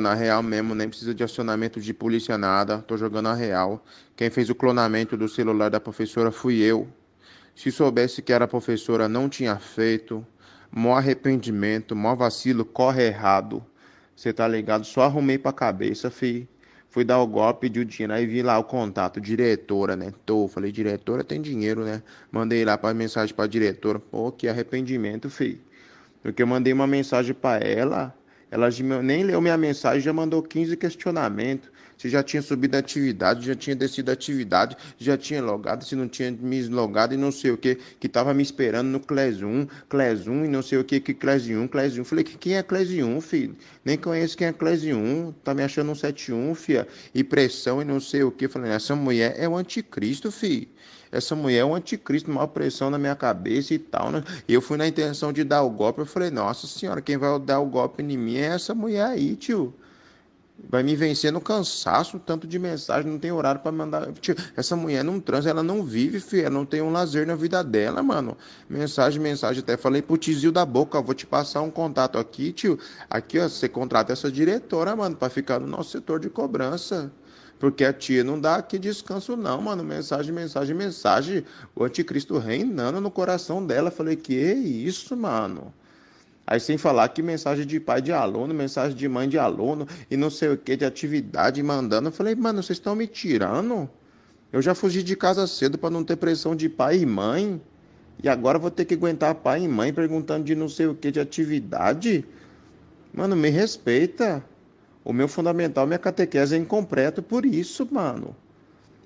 na real mesmo, nem precisa de acionamento de polícia nada, tô jogando a real. Quem fez o clonamento do celular da professora fui eu. Se soubesse que era professora, não tinha feito. Mó arrependimento, mó vacilo, corre errado. Você tá ligado? Só arrumei pra cabeça, fi. Fui dar o golpe, de o dinheiro, aí vi lá o contato, diretora, né? Tô, falei, diretora tem dinheiro, né? Mandei lá pra mensagem pra diretora. Pô, que arrependimento, fi. Porque eu mandei uma mensagem pra ela, ela nem leu minha mensagem, já mandou 15 questionamentos. Se já tinha subido atividade, já tinha descido atividade, já tinha logado, se não tinha me logado e não sei o que, que estava me esperando no Cles 1, Cles 1 e não sei o que, que Cles 1, Cles 1. Falei, quem é Cles 1, filho? Nem conheço quem é Cles 1, tá me achando um 71, fia, e pressão e não sei o que. Falei, essa mulher é o anticristo, filho essa mulher é um anticristo, uma pressão na minha cabeça e tal, né? Eu fui na intenção de dar o golpe, eu falei, nossa senhora, quem vai dar o golpe em mim é essa mulher aí, tio. Vai me vencer no cansaço, tanto de mensagem, não tem horário para mandar. Tio, essa mulher não transa, ela não vive, filho, ela não tem um lazer na vida dela, mano. Mensagem, mensagem, até falei pro tizio da boca, vou te passar um contato aqui, tio. Aqui, ó, você contrata essa diretora, mano, para ficar no nosso setor de cobrança. Porque a tia não dá aqui descanso, não, mano. Mensagem, mensagem, mensagem. O anticristo reinando no coração dela. Falei, que isso, mano? Aí sem falar que mensagem de pai de aluno, mensagem de mãe de aluno e não sei o que de atividade mandando. Eu falei, mano, vocês estão me tirando? Eu já fugi de casa cedo para não ter pressão de pai e mãe. E agora vou ter que aguentar pai e mãe perguntando de não sei o que de atividade? Mano, me respeita. O meu fundamental, minha catequese é incompleto por isso, mano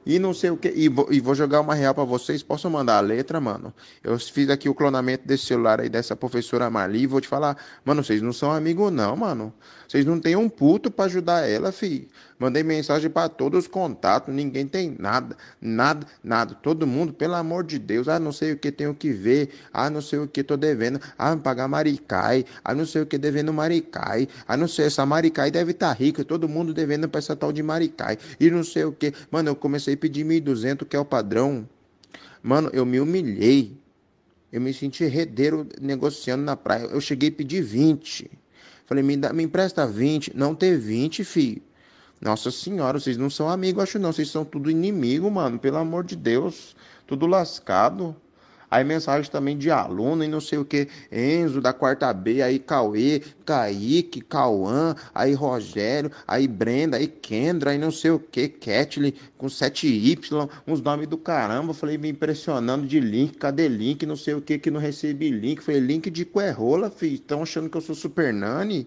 e não sei o que. E vou, e vou jogar uma real para vocês. Posso mandar a letra, mano? Eu fiz aqui o clonamento desse celular aí dessa professora Marli e vou te falar, mano, vocês não são amigos, não, mano. Vocês não tem um puto para ajudar ela, fi. Mandei mensagem para todos os contatos, ninguém tem nada, nada, nada. Todo mundo, pelo amor de Deus, ah, não sei o que tenho que ver, ah, não sei o que tô devendo, ah, pagar Maricai, ah, não sei o que devendo Maricai, ah, não sei, essa Maricai deve estar tá rica, todo mundo devendo pra essa tal de Maricai, e não sei o que. Mano, eu comecei pedir pedi 1.200, que é o padrão. Mano, eu me humilhei. Eu me senti herdeiro negociando na praia. Eu cheguei e pedi 20. Falei, me, dá, me empresta 20. Não ter 20, filho. Nossa senhora, vocês não são amigos, acho não. Vocês são tudo inimigo, mano. Pelo amor de Deus. Tudo lascado. Aí mensagem também de aluno e não sei o que. Enzo da quarta B, aí Cauê, Kaique, Cauã, aí Rogério, aí Brenda, aí Kendra, aí não sei o que, Ketlin, com 7Y, uns nomes do caramba. Falei, me impressionando de link, cadê link, não sei o que, que não recebi link. Falei, link de coerrola, filho. Estão achando que eu sou super nani?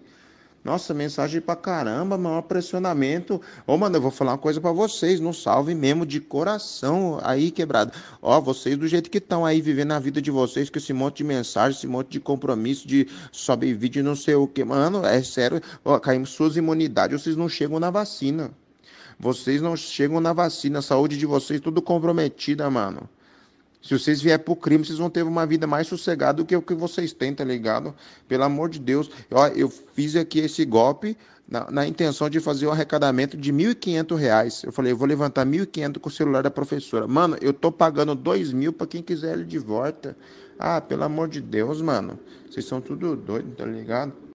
Nossa, mensagem pra caramba, mano. Pressionamento. Ô, mano, eu vou falar uma coisa para vocês. Não salve mesmo de coração aí, quebrado. Ó, vocês do jeito que estão aí vivendo a vida de vocês, com esse monte de mensagem, esse monte de compromisso de sobe vídeo, não sei o que. Mano, é sério. Ó, caímos suas imunidades, vocês não chegam na vacina. Vocês não chegam na vacina. A saúde de vocês tudo comprometida, mano. Se vocês vierem pro crime, vocês vão ter uma vida mais sossegada do que o que vocês têm, tá ligado? Pelo amor de Deus. Ó, eu, fiz aqui esse golpe na, na intenção de fazer um arrecadamento de R$ 1.500. Eu falei, eu vou levantar R$ 1.500 com o celular da professora. Mano, eu tô pagando R$ mil para quem quiser ele de volta. Ah, pelo amor de Deus, mano. Vocês são tudo doido, tá ligado?